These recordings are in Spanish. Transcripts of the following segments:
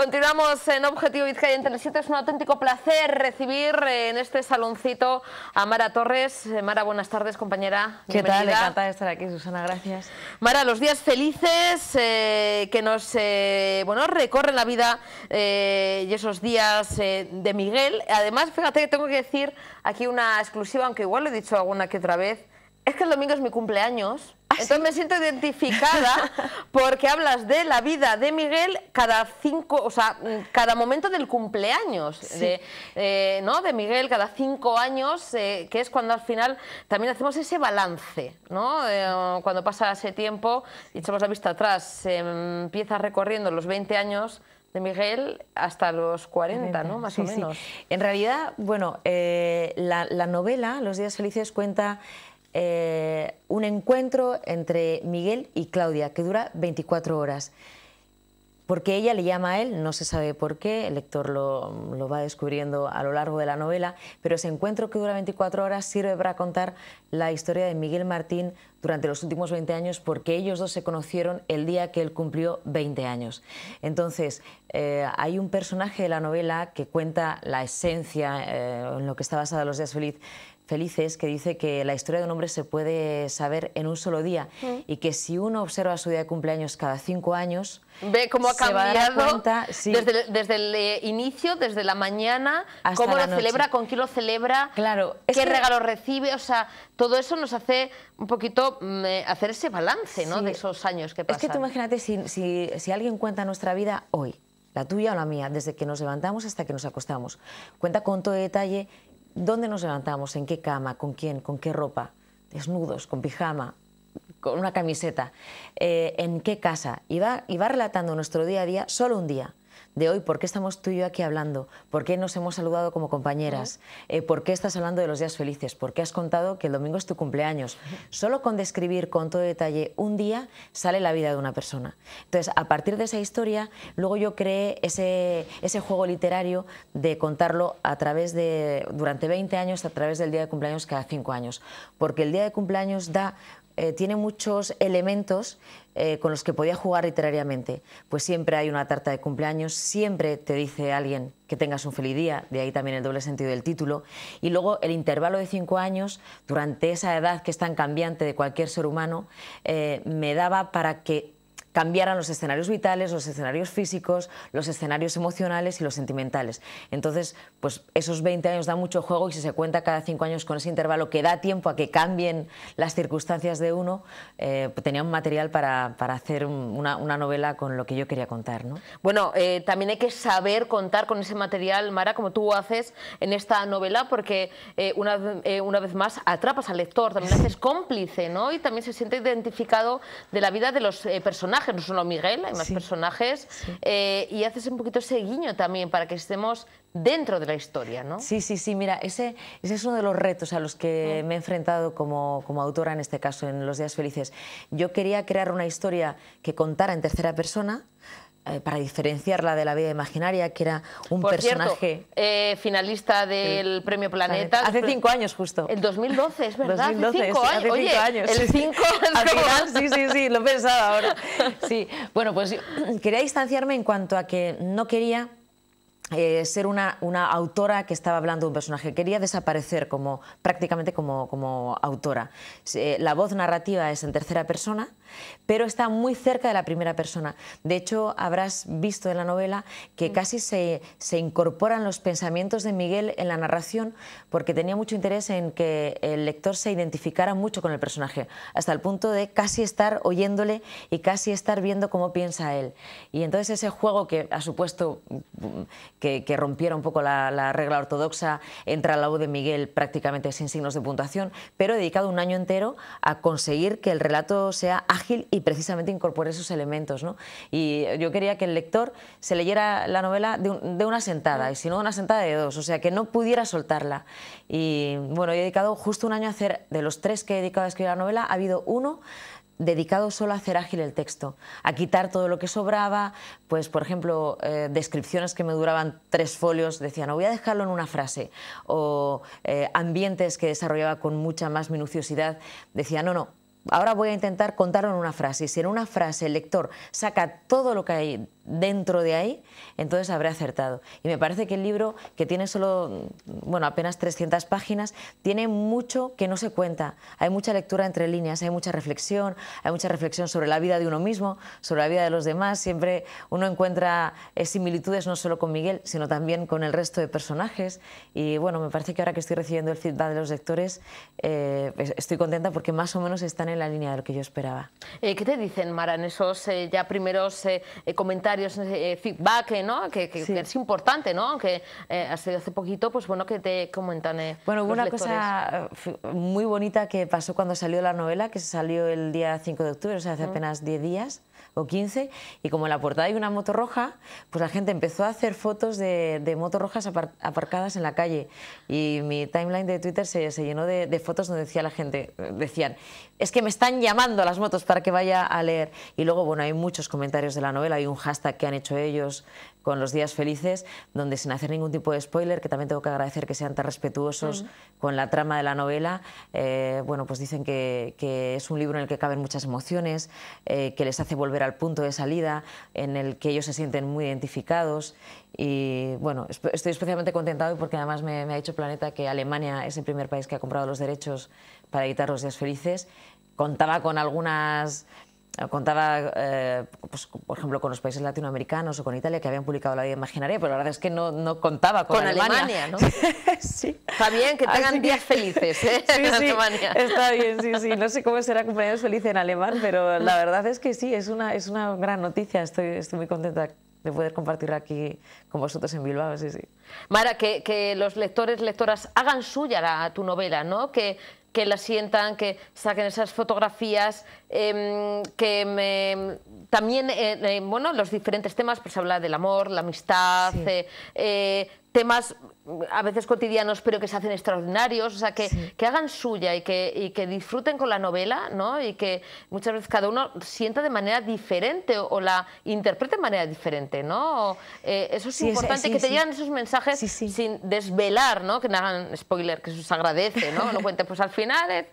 Continuamos en Objetivo Vizcaya en Es un auténtico placer recibir eh, en este saloncito a Mara Torres. Eh, Mara, buenas tardes, compañera. ¿Qué Bienvenida. tal? Encanta estar aquí, Susana, gracias. Mara, los días felices eh, que nos bueno, recorren la vida y esos días de Miguel. Además, fíjate que tengo que decir aquí una exclusiva, aunque igual lo he dicho alguna que otra vez, es que el domingo es mi cumpleaños. ¿Ah, entonces me siento identificada porque hablas de la vida de Miguel cada cinco, o sea, cada momento del cumpleaños de, eh, ¿no? de Miguel cada cinco años, eh, que es cuando al final también hacemos ese balance, ¿no? Eh, cuando pasa ese tiempo y echamos la vista atrás, empieza recorriendo los 20 años de Miguel hasta los 40, ¿no? Más o menos. En realidad, bueno, la novela Los días felices cuenta eh, un encuentro entre Miguel y Claudia que dura 24 horas. Porque ella le llama a él, no se sabe por qué, el lector lo, lo va descubriendo a lo largo de la novela, pero ese encuentro que dura 24 horas sirve para contar la historia de Miguel Martín durante los últimos 20 años porque ellos dos se conocieron el día que él cumplió 20 años. Entonces, eh, hay un personaje de la novela que cuenta la esencia eh, en lo que está basada Los días felices, que dice que la historia de un hombre se puede saber en un solo día y que si uno observa su día de cumpleaños cada cinco años, ve cómo ha cambiado desde, desde, el eh, inicio, desde la mañana, cómo lo celebra, con quién lo celebra, claro, qué regalo recibe, o sea, todo eso nos hace un poquito mm, eh, hacer ese balance de esos años que pasan. Es que tú imagínate si, alguien cuenta nuestra vida hoy, la tuya o la mía, desde que nos levantamos hasta que nos acostamos, cuenta con todo detalle dónde nos levantamos, en qué cama, con quién, con qué ropa, desnudos, con pijama, con una camiseta, eh, en qué casa, y va, y va relatando nuestro día a día solo un día de hoy, por qué estamos tú y yo aquí hablando, por qué nos hemos saludado como compañeras, eh, por qué estás hablando de los días felices, por qué has contado que el domingo es tu cumpleaños. Solo con describir con todo detalle un día sale la vida de una persona. Entonces, a partir de esa historia, luego yo creé ese, juego literario de contarlo a través de, durante 20 años, a través del día de cumpleaños cada 5 años, porque el día de cumpleaños da eh, tiene muchos elementos eh, con los que podía jugar literariamente. Pues siempre hay una tarta de cumpleaños, siempre te dice alguien que tengas un feliz día, de ahí también el doble sentido del título. Y luego el intervalo de cinco años, durante esa edad que es tan cambiante de cualquier ser humano, eh, me daba para que cambiaran los escenarios vitales, los escenarios físicos, los escenarios emocionales y los sentimentales. Entonces, pues esos 20 años dan mucho juego y si se cuenta cada 5 años con ese intervalo que da tiempo a que cambien las circunstancias de uno, eh, pues, tenía un material para, para hacer una, novela con lo que yo quería contar. ¿no? Bueno, eh, también hay que saber contar con ese material, Mara, como tú haces en esta novela, porque eh, una, una vez más atrapas al lector, también haces cómplice, ¿no? Y también se siente identificado de la vida de los personajes no solo Miguel, hay más personajes, eh, y haces un poquito ese guiño también para que estemos dentro de la historia, ¿no? Sí, sí, sí, mira, ese, ese es uno de los retos a los que mm. me he enfrentado como, como, autora en este caso, en Los Días Felices. Yo quería crear una historia que contara en tercera persona, eh, para diferenciarla de la vida imaginaria, que era un Por personaje... Cierto, eh, finalista del Premio Planeta. Hace cinco años justo. El 2012, es verdad. 2012, hace cinco, años. El Sí, sí, sí, lo he pensado ahora. Sí. Bueno, pues quería distanciarme en cuanto a que no quería eh, ser una, una, autora que estaba hablando de un personaje, quería desaparecer como, prácticamente como, autora. Eh, la voz narrativa es en tercera persona, pero está muy cerca de la primera persona. De hecho, habrás visto en la novela que mm. casi se, se incorporan los pensamientos de Miguel en la narración, porque tenía mucho interés en que el lector se identificara mucho con el personaje, hasta el punto de casi estar oyéndole y casi estar viendo cómo piensa él. Y entonces ese juego que ha supuesto que, rompiera un poco la, regla ortodoxa, entra al la U de Miguel prácticamente sin signos de puntuación, pero he dedicado un año entero a conseguir que el relato sea ágil y precisamente incorpore esos elementos. ¿no? Y yo quería que el lector se leyera la novela de, de una sentada, y si no de una sentada de dos, o sea, que no pudiera soltarla. Y bueno, he dedicado justo un año a hacer, de los tres que he dedicado a escribir la novela, ha habido uno dedicado solo a hacer ágil el texto, a quitar todo lo que sobraba, pues por ejemplo, eh, descripciones que me duraban tres folios, decía, no voy a dejarlo en una frase, o eh, ambientes que desarrollaba con mucha más minuciosidad, decía, no, no, Ahora voy a intentar contarlo en una frase. Y si en una frase el lector saca todo lo que hay dentro de ahí, entonces habré acertado. Y me parece que el libro, que tiene solo, bueno, apenas 300 páginas, tiene mucho que no se cuenta. Hay mucha lectura entre líneas, hay mucha reflexión, hay mucha reflexión sobre la vida de uno mismo, sobre la vida de los demás. Siempre uno encuentra eh, similitudes no solo con Miguel, sino también con el resto de personajes. Y bueno, me parece que ahora que estoy recibiendo el feedback de los lectores, eh, pues estoy contenta porque más o menos están en la línea de lo que yo esperaba. Eh, ¿Qué te dicen, Mara, en esos eh, ya primeros eh, comentarios, feedback, ¿no? que, es importante, ¿no? que hace poquito, pues bueno, que te comentan. bueno, hubo una cosa muy bonita que pasó cuando salió la novela, que se salió el día 5 de octubre, o sea, hace apenas 10 días o 15, y como en la portada hay una moto roja, pues la gente empezó a hacer fotos de, de motos rojas aparcadas en la calle. Y mi timeline de Twitter se, llenó de, de fotos donde decía la gente, decían, es que me están llamando las motos para que vaya a leer. Y luego, bueno, hay muchos comentarios de la novela, hay un hashtag que han hecho ellos, con los días felices, donde sin hacer ningún tipo de spoiler, que también tengo que agradecer que sean tan respetuosos mm. con la trama de la novela, eh, bueno, pues dicen que, es un libro en el que caben muchas emociones, eh, que les hace volver al punto de salida, en el que ellos se sienten muy identificados y bueno, estoy especialmente contentado porque además me, me ha dicho Planeta que Alemania es el primer país que ha comprado los derechos para editar los días felices contaba con algunas eh, contaba, eh, pues, por ejemplo, con los países latinoamericanos o con Italia que habían publicado la vida imaginaria, pero la verdad es que no, no contaba con, con Alemania. ¿no? sí. También que tengan días felices ¿eh? en Alemania. Está bien, sí, sí. No sé cómo será cumpleaños feliz en alemán, pero la verdad es que sí, es una, es una gran noticia. Estoy, estoy muy contenta de poder compartirla aquí con vosotros en Bilbao, sí, sí. Mara, que, que los lectores, lectoras hagan suya tu novela, ¿no? Que que la sientan, que saquen esas fotografías, em, que me, em, em, también, eh, eh, bueno, los diferentes temas, pues habla del amor, la amistad, eh, eh, temas a veces cotidianos, pero que se hacen extraordinarios, o sea, que, que hagan suya y que, y que disfruten con la novela, ¿no? Y que muchas veces cada uno sienta de manera diferente o, la interprete de manera diferente, ¿no? Eh, eso es importante, que te lleguen esos mensajes sin desvelar, ¿no? Que no hagan spoiler, que eso se agradece, ¿no? No cuente pues al final...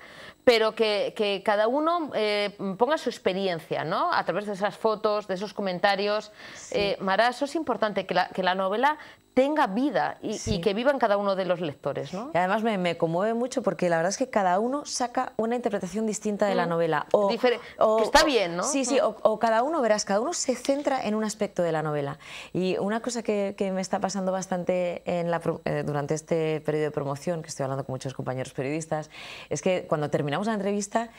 pero que, que, cada uno eh, ponga su experiencia, ¿no? A través de esas fotos, de esos comentarios. Eh, Mara, eso es importante, que la, que la novela tenga vida y, que vivan cada uno de los lectores. ¿no? además me, conmueve mucho porque la verdad es que cada uno saca una interpretación distinta de la mm. novela. O, que está bien, ¿no? Sí, sí, mm. o, cada uno, verás, cada uno se centra en un aspecto de la novela. Y una cosa que, me está pasando bastante en la, eh, durante este periodo de promoción, que estoy hablando con muchos compañeros periodistas, es que cuando terminamos la entrevista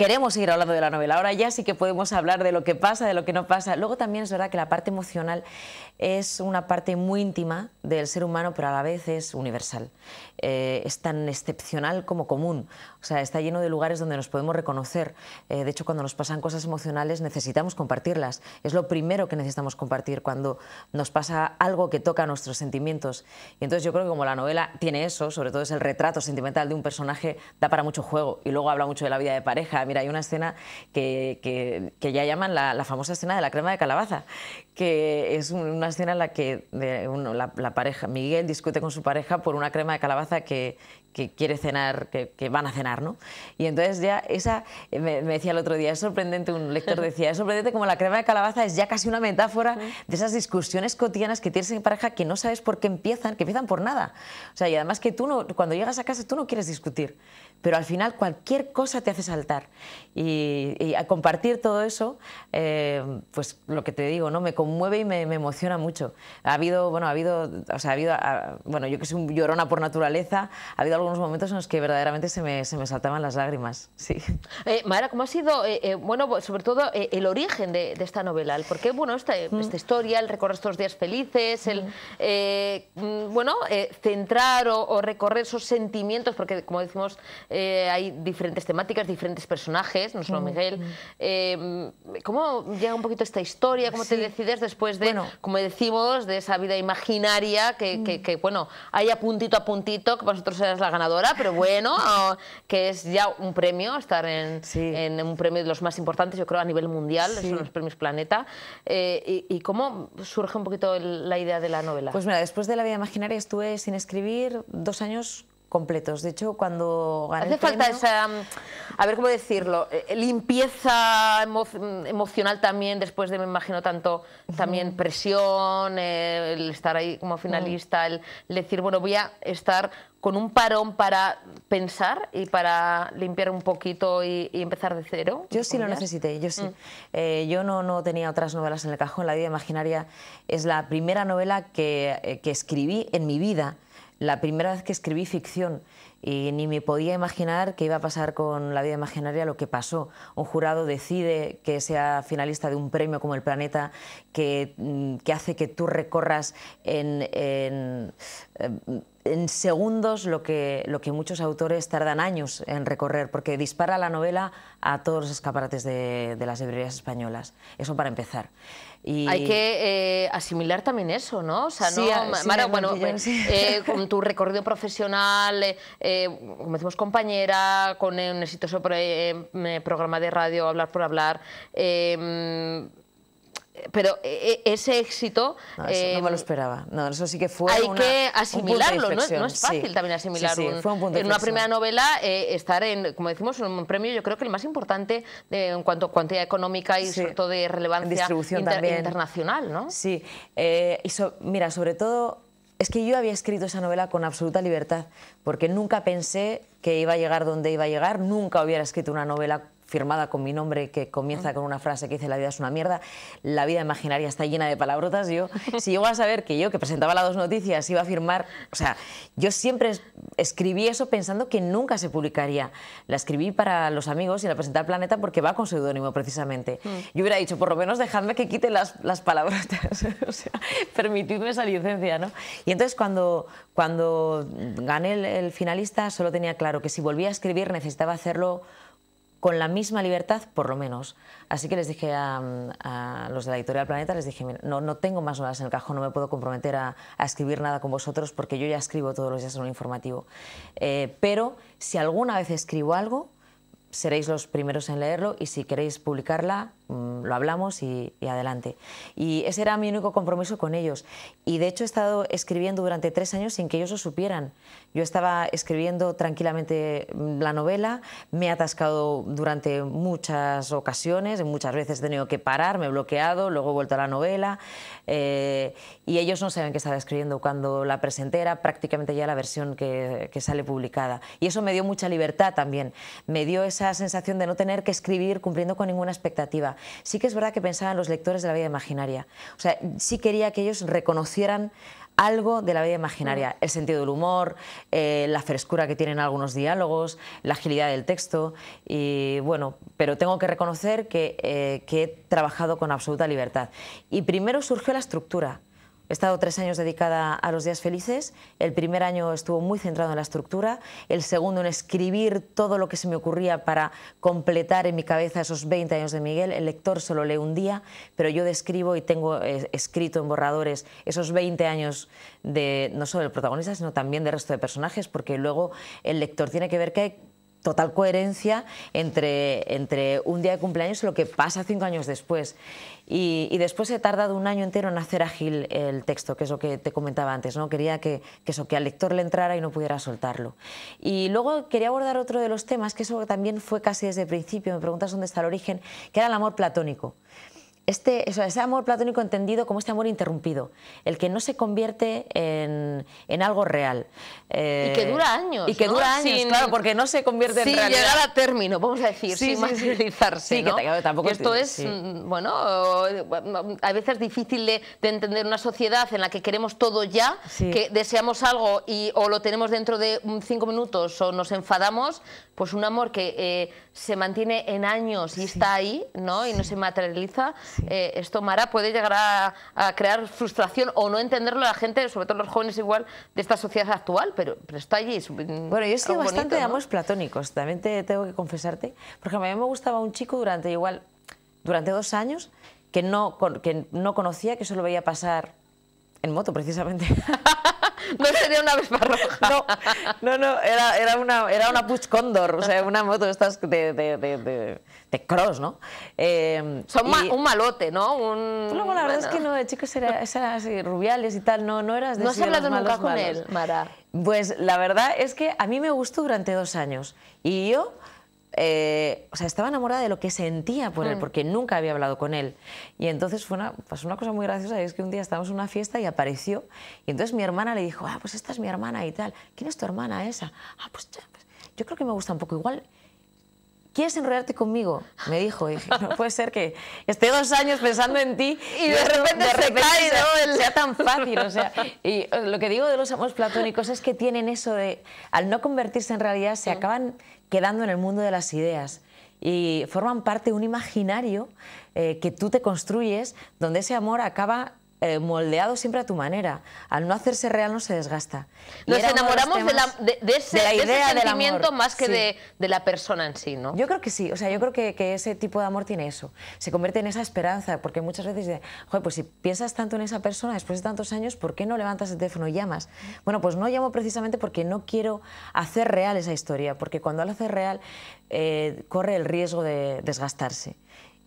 queremos seguir hablando de la novela. Ahora ya sí que podemos hablar de lo que pasa, de lo que no pasa. Luego también es verdad que la parte emocional es una parte muy íntima del ser humano, pero a la vez es universal. Eh, es tan excepcional como común. O sea, está lleno de lugares donde nos podemos reconocer. Eh, de hecho, cuando nos pasan cosas emocionales necesitamos compartirlas. Es lo primero que necesitamos compartir cuando nos pasa algo que toca nuestros sentimientos. Y entonces yo creo que como la novela tiene eso, sobre todo es el retrato sentimental de un personaje, da para mucho juego. Y luego habla mucho de la vida de pareja Mira, hay una escena que, ya llaman la, famosa escena de la crema de calabaza, que es una escena en la que la, pareja, Miguel discute con su pareja por una crema de calabaza que, quiere cenar, que, van a cenar, ¿no? Y entonces ya esa, me, decía el otro día, es sorprendente, un lector decía, es sorprendente como la crema de calabaza es ya casi una metáfora de esas discusiones cotidianas que tienes en pareja que no sabes por qué empiezan, que empiezan por nada. O sea, y además que tú no, cuando llegas a casa tú no quieres discutir, pero al final cualquier cosa te hace saltar. Y, y a compartir todo eso, eh, pues lo que te digo, ¿no? Me conmueve y me, emociona mucho. Ha habido, bueno, ha habido, o sea, ha habido, ah, bueno, yo que soy un llorona por naturaleza, ha habido algunos momentos en los que verdaderamente se me, se me saltaban las lágrimas, sí. Eh, Mara, ¿cómo ha sido, eh, eh, bueno, pues, sobre todo el origen de, esta novela? Porque, bueno, esta, mm. esta historia, el recorrer estos días felices, el, mm. Mm, bueno, centrar o recorrer esos sentimientos, porque como decimos, eh, hay diferentes temáticas, diferentes personajes, no solo Miguel. Eh, ¿Cómo llega un poquito esta historia? ¿Cómo te decides después de, como decimos, de esa vida imaginaria mm. que, bueno, hay a puntito a puntito, que vosotros eras la ganadora, pero bueno, ah, que es ya un premio, estar en, un premio de los más importantes, yo creo, a nivel mundial, son los premios Planeta. Eh, y, cómo surge un poquito la idea de la novela? Pues mira, después de la vida imaginaria estuve sin escribir dos años completos. De hecho, cuando gané Hace falta esa, a ver cómo decirlo, eh, eh, limpieza mm, emocional también, después de, me imagino, tanto también presión, eh, el estar ahí como finalista, mm. el decir, bueno, voy a estar con un parón para pensar y para limpiar un poquito y, empezar de cero. Yo sí lo necesité, yo sí. Mm. yo no, no tenía otras novelas en el cajón. La vida imaginaria es la primera novela que, que escribí en mi vida la primera vez que escribí ficción y ni me podía imaginar qué iba a pasar con La vida imaginaria lo que pasó. Un jurado decide que sea finalista de un premio como El Planeta, que, mm, que hace que tú recorras en, em, en segundos lo que, lo que muchos autores tardan años en recorrer, porque dispara la novela a todos los escaparates de, las librerías españolas. Eso para empezar. Y... Hay que eh, asimilar también eso, ¿no? O sea, no, Mara, bueno, eh, eh, con tu recorrido profesional, eh, como decimos, compañera, con un exitoso programa de radio Hablar por Hablar, pero eh, eh, ese éxito... No, me lo em, esperaba. No, eso sí que fue Hay una, que asimilarlo, ¿no? es fácil también asimilarlo. en una primera novela eh, estar en, como decimos, un premio yo creo que el más importante en cuanto a cuantía económica y sobre todo de relevancia internacional, ¿no? Sí, y mira, sobre todo es que yo había escrito esa novela con absoluta libertad, porque nunca pensé que iba a llegar donde iba a llegar, nunca hubiera escrito una novela firmada con mi nombre que comienza ah. con una frase que dice la vida es una mierda, la vida imaginaria está llena de palabrotas. Yo, si llego a saber que yo, que presentaba las dos noticias, iba a firmar, o sea, yo siempre escribí eso pensando que nunca se publicaría. La escribí para los amigos y la presenté al Planeta porque va con seudónimo precisamente. Mm. Yo hubiera dicho, por lo menos dejadme que quite las, las palabrotas, o sea, permitidme esa licencia, ¿no? Y entonces cuando, cuando gané el finalista solo tenía claro que si volvía a escribir necesitaba hacerlo con la misma libertad, por lo menos. Así que les dije a, los de la editorial Planeta, les dije, no, no tengo más horas en el cajón, no me puedo comprometer a, escribir nada con vosotros porque yo ya escribo todos los días en un informativo. Eh, pero si alguna vez escribo algo, seréis los primeros en leerlo y si queréis publicarla, Mm, lo hablamos y, adelante. Y ese era mi único compromiso con ellos. Y de hecho he estado escribiendo durante tres años sin que ellos lo supieran. Yo estaba escribiendo tranquilamente la novela, me he atascado durante muchas ocasiones, muchas veces he tenido que parar, me he bloqueado, luego he vuelto a la novela. Eh, y ellos no saben que estaba escribiendo. Cuando la presenté era prácticamente ya la versión que sale publicada. Y eso me dio mucha libertad también. Me dio esa sensación de no tener que escribir cumpliendo con ninguna expectativa sí que es verdad que pensaba en los lectores de la vida imaginaria. O sea, sí quería que ellos reconocieran algo de la vida imaginaria, el sentido del humor, eh, la frescura que tienen algunos diálogos, la agilidad del texto y bueno, pero tengo que reconocer que eh, he trabajado con absoluta libertad. Y primero surgió la estructura, He estado tres años dedicada a los días felices. El primer año estuvo muy centrado en la estructura, el segundo en escribir todo lo que se me ocurría para completar en mi cabeza esos 20 años de Miguel. El lector solo lee un día, pero yo describo y tengo eh, escrito en borradores esos 20 años de no solo el protagonista, sino también del resto de personajes, porque luego el lector tiene que ver que hay total coherencia entre, entre un día de cumpleaños y lo que pasa cinco años después. Y, después he tardado un año entero en hacer ágil el texto, que es lo que te comentaba antes. ¿no? Quería que, eso, que al lector le entrara y no pudiera soltarlo. Y luego quería abordar otro de los temas, que eso también fue casi desde el principio, me preguntas dónde está el origen, que era el amor platónico. Este, ese amor platónico entendido como este amor interrumpido, el que no se convierte en, algo real. y que eh, dura años. Y que dura años, claro, porque no se convierte en realidad. llegar a término, vamos a decir, sin materializarse. esto es, bueno, a veces difícil de, entender una sociedad en la que queremos todo ya, que deseamos algo y o lo tenemos dentro de cinco minutos o nos enfadamos, pues un amor que... Eh, se mantiene en años y está ahí, ¿no? Y no se materializa, eh, esto, Mara, puede llegar a, crear frustración o no entenderlo la gente, sobre todo los jóvenes igual, de esta sociedad actual, pero, está allí. bueno, yo estoy bastante de platónicos, también te, tengo que confesarte. Porque a mí me gustaba un chico durante igual, durante dos años, que no, que no conocía, que solo veía pasar en moto precisamente. no sería una roja No, no, no era, era, una, era una Puch Condor, o sea, una moto estas de, de, de, cross, ¿no? Em, Son un malote, ¿no? Un, luego la verdad es que no, de chicos era, así, rubiales y tal, no, no eras de ¿No has hablado nunca con él, Mara? Pues la verdad es que a mí me gustó durante dos años y yo eh, o sea, estaba enamorada de lo que sentía por él, mm. porque nunca había hablado con él. Y entonces fue una, pasó una cosa muy graciosa, es que un día estábamos en una fiesta y apareció, y entonces mi hermana le dijo, ah, pues esta es mi hermana y tal. ¿Quién es tu hermana esa? Ah, pues, pues yo creo que me gusta un poco igual. ¿Quieres enrollarte conmigo? Me dijo. Y dije, no puede ser que esté dos años pensando en ti y de, repente, se cae, sea, tan fácil. O sea, y eh, lo que digo de los amos platónicos es que tienen eso de, al no convertirse en realidad, se acaban quedando en el mundo de las ideas y forman parte de un imaginario eh, que tú te construyes donde ese amor acaba eh, moldeado siempre a tu manera. Al no hacerse real no se desgasta. Nos enamoramos de, la, de, ese, idea sentimiento más que de, la persona en sí, ¿no? Yo creo que sí, o sea, yo creo que, que, ese tipo de amor tiene eso. Se convierte en esa esperanza, porque muchas veces de, Joder, pues si piensas tanto en esa persona después de tantos años, ¿por qué no levantas el teléfono y llamas? Bueno, pues no llamo precisamente porque no quiero hacer real esa historia, porque cuando la haces real eh, corre el riesgo de desgastarse.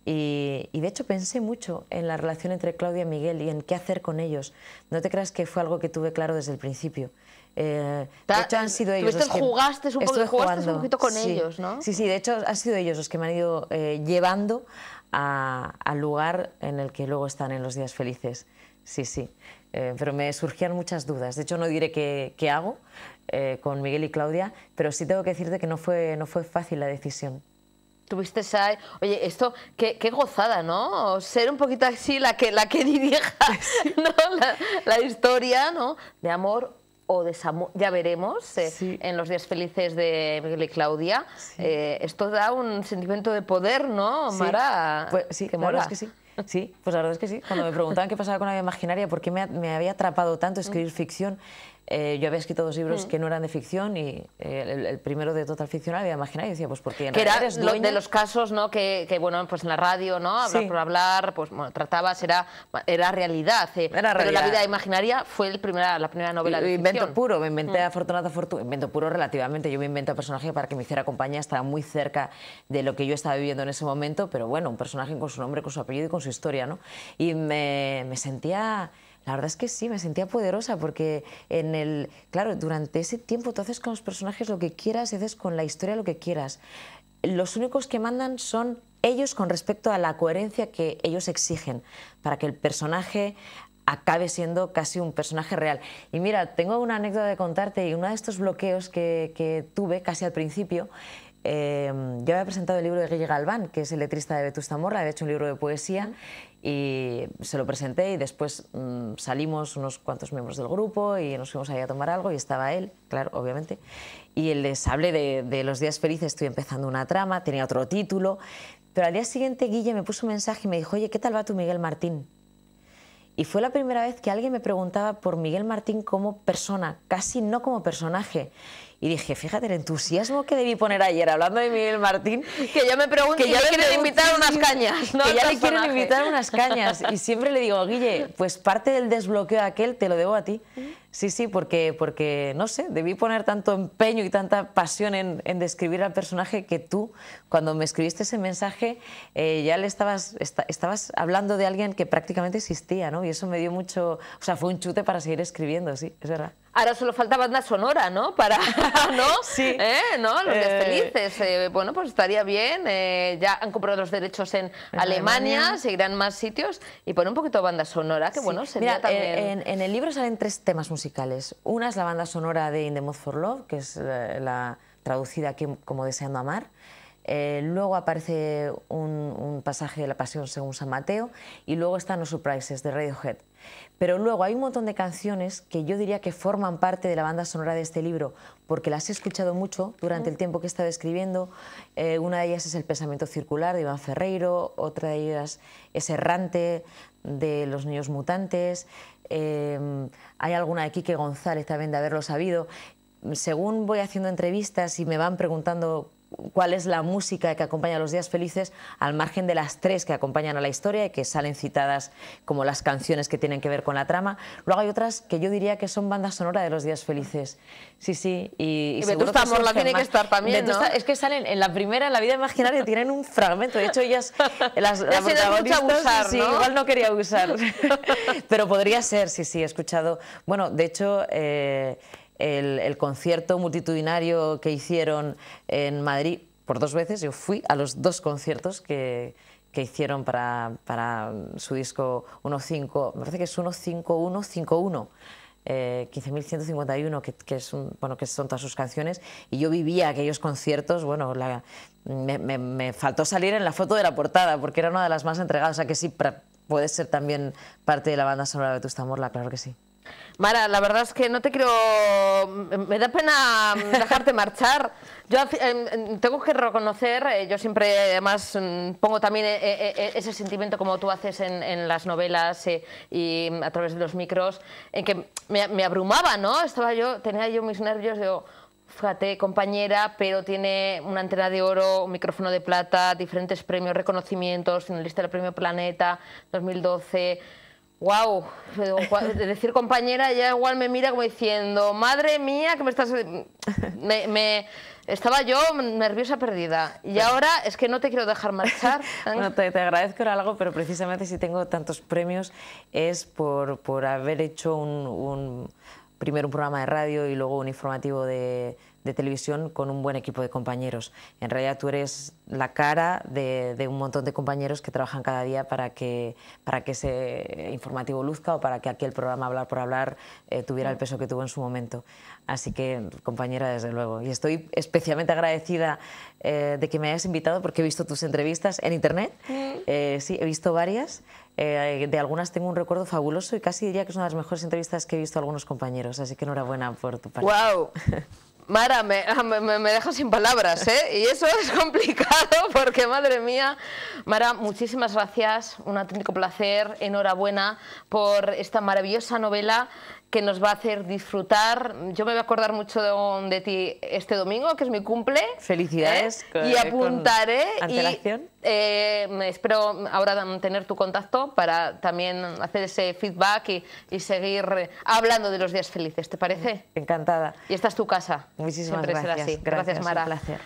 Y, de hecho pensé mucho en la relación entre Claudia y Miguel y en qué hacer con ellos. No te creas que fue algo que tuve claro desde el principio. de hecho han sido ellos los que jugaste, un con ellos, ¿no? Sí, sí, de hecho ha sido ellos los que me han ido eh, llevando al lugar en el que luego están en los días felices. Sí, sí. Eh, pero me surgían muchas dudas. De hecho, no diré qué, qué hago eh, con Miguel y Claudia, pero sí tengo que decirte que no fue, no fue fácil la decisión. Tuviste esa... Oye, esto, qué, qué, gozada, ¿no? Ser un poquito así la que, la que dirija la, historia, ¿no? De amor o desamor, ya veremos eh, en los días felices de Miguel y Claudia. Eh, esto da un sentimiento de poder, ¿no, Mara? Pues, sí, que la es que sí. Sí, pues la verdad es que sí. Cuando me preguntaban qué pasaba con la vida imaginaria, por qué me, me había atrapado tanto escribir mm. ficción, eh, yo había escrito dos libros mm. que no eran de ficción y eh, el, primero de total ficción había imaginado y decía, pues porque Que era de los casos, ¿no? Que, que, bueno, pues en la radio, ¿no? Hablar por hablar, pues bueno, tratabas, era, realidad. Era realidad. Eh. Pero la vida imaginaria fue el primera, la primera novela de Invento puro, me inventé mm. a Fortunata Fortuna, invento puro relativamente, yo me inventé a personaje para que me hiciera compañía, estaba muy cerca de lo que yo estaba viviendo en ese momento, pero bueno, un personaje con su nombre, con su apellido y con su historia, ¿no? Y me, me sentía... La verdad es que sí, me sentía poderosa porque en el, claro, durante ese tiempo tú haces con los personajes lo que quieras y haces con la historia lo que quieras. Los únicos que mandan son ellos con respecto a la coherencia que ellos exigen para que el personaje acabe siendo casi un personaje real. Y mira, tengo una anécdota de contarte y uno de estos bloqueos que, que tuve casi al principio eh, yo había presentado el libro de Guille Galván, que es el letrista de Vetusta Morla, había hecho un libro de poesía, y se lo presenté y después mm, salimos unos cuantos miembros del grupo y nos fuimos ahí a tomar algo y estaba él, claro, obviamente, y les hablé de, de los días felices, estoy empezando una trama, tenía otro título, pero al día siguiente Guille me puso un mensaje y me dijo, oye, ¿qué tal va tu Miguel Martín? Y fue la primera vez que alguien me preguntaba por Miguel Martín como persona, casi no como personaje. Y dije, fíjate el entusiasmo que debí poner ayer hablando de Miguel Martín. Que ya me pregunto que ya le quieren invitar unas cañas. Que ya le quieren invitar unas cañas. Y siempre le digo, Guille, pues parte del desbloqueo aquel te lo debo a ti. Sí, sí, porque, porque no sé, debí poner tanto empeño y tanta pasión en, en describir al personaje que tú, cuando me escribiste ese mensaje, eh, ya le estabas, estabas hablando de alguien que prácticamente existía, ¿no? Y eso me dio mucho, o sea, fue un chute para seguir escribiendo, sí, es verdad. Ahora solo falta banda sonora, ¿no? Para, ¿no? Sí. ¿Eh? Los días eh. felices. Eh, bueno, pues estaría bien. ya han comprado los derechos en, Alemania, seguirán más sitios y poner un poquito de banda sonora, que bueno, sería En, el libro salen tres temas musicales. Una es la banda sonora de In the Mood for Love, que es la, traducida aquí como Deseando Amar. luego aparece un, un, pasaje de la Pasión según San Mateo y luego están los Surprises de Radiohead. Pero luego hay un montón de canciones que yo diría que forman parte de la banda sonora de este libro, porque las he escuchado mucho durante el tiempo que he estado escribiendo. Eh, una de ellas es El pensamiento circular de Iván Ferreiro, otra de ellas es Errante de Los Niños Mutantes. Em, hay alguna de Quique González también de haberlo sabido. Según voy haciendo entrevistas y me van preguntando cuál es la música que acompaña a los días felices, al margen de las tres que acompañan a la historia y que salen citadas como las canciones que tienen que ver con la trama. Luego hay otras que yo diría que son bandas sonoras de los días felices. Sí, sí. Y, me y Betusta Amor la tiene que estar también, ¿no? Es que salen en la primera, en la vida imaginaria, tienen un fragmento. De hecho, ellas, las, las a abusar, sí, ¿no? igual no quería usar. Pero podría ser, sí, sí, he escuchado. Bueno, de hecho... Eh, el, concierto multitudinario que hicieron en Madrid por dos veces. Yo fui a los dos conciertos que, que hicieron para, para, su disco 1.5, parece que es 1.5151. Eh, 15.151, que, que, es bueno, que son todas sus canciones, y yo vivía aquellos conciertos, bueno, la, me, me, faltó salir en la foto de la portada, porque era una de las más entregadas, o sea que sí, puedes ser también parte de la banda sonora de Vetusta este Morla, claro que sí. Mara, la verdad es que no te quiero... Me da pena mm, dejarte marchar. Yo em, em, tengo que reconocer, eh, yo siempre además mm, pongo también eh, eh, ese sentimiento como tú haces en, las novelas y mm, a través de los micros, en que me, abrumaba, ¿no? Estaba yo, tenía yo mis nervios, de fíjate, compañera, pero tiene una antena de oro, un micrófono de plata, diferentes premios, reconocimientos, finalista del Premio Planeta 2012 Wow, decir compañera ya igual me mira como diciendo, madre mía, que me estás... Me, Estaba yo nerviosa perdida y ahora es que no te quiero dejar marchar. No te, agradezco algo, pero precisamente si tengo tantos premios es por, haber hecho un, primero un programa de radio y luego un informativo de de televisión con un buen equipo de compañeros. En realidad tú eres la cara de, un montón de compañeros que trabajan cada día para que, para que ese informativo luzca o para que aquí el programa Hablar por Hablar eh, tuviera el peso que tuvo en su momento. Así que, compañera, desde luego. Y estoy especialmente agradecida eh, de que me hayas invitado porque he visto tus entrevistas en Internet. Mm. Eh, sí, he visto varias. de algunas tengo un recuerdo fabuloso y casi diría que es una de las mejores entrevistas que he visto a algunos compañeros. Así que enhorabuena por tu parte. ¡Wow! Mara, me, me, sin palabras, ¿eh? Y eso es complicado porque, madre mía, Mara, muchísimas gracias, un auténtico placer, enhorabuena por esta maravillosa novela que nos va a hacer disfrutar. Yo me voy a acordar mucho de, ti este domingo, que es mi cumple. Felicidades. ¿Eh? y apuntaré. Y, eh, espero ahora tener tu contacto para también hacer ese feedback y, seguir hablando de los días felices. ¿Te parece? Encantada. Y esta es tu casa. Muchísimas gracias. Gracias, Mara. Un placer.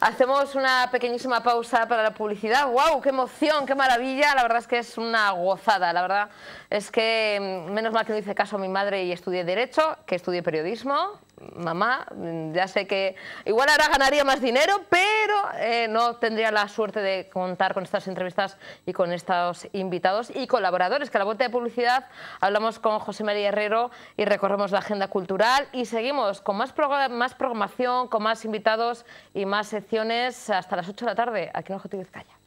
Hacemos una pequeñísima pausa para la publicidad. ¡Wow! ¡Qué emoción! ¡Qué maravilla! La verdad es que es una gozada. La verdad es que mm, menos mal que no hice caso a mi madre y estudié Derecho, que estudié Periodismo mamá, mm, ya sé que igual ahora ganaría más dinero, pero eh, no tendría la suerte de contar con estas entrevistas y con estos invitados y colaboradores. Que a la vuelta de publicidad hablamos con José María Herrero y recorremos la agenda cultural y seguimos con más, más programación, con más invitados y más secciones hasta las 8 de la tarde aquí en Objetivo Calla.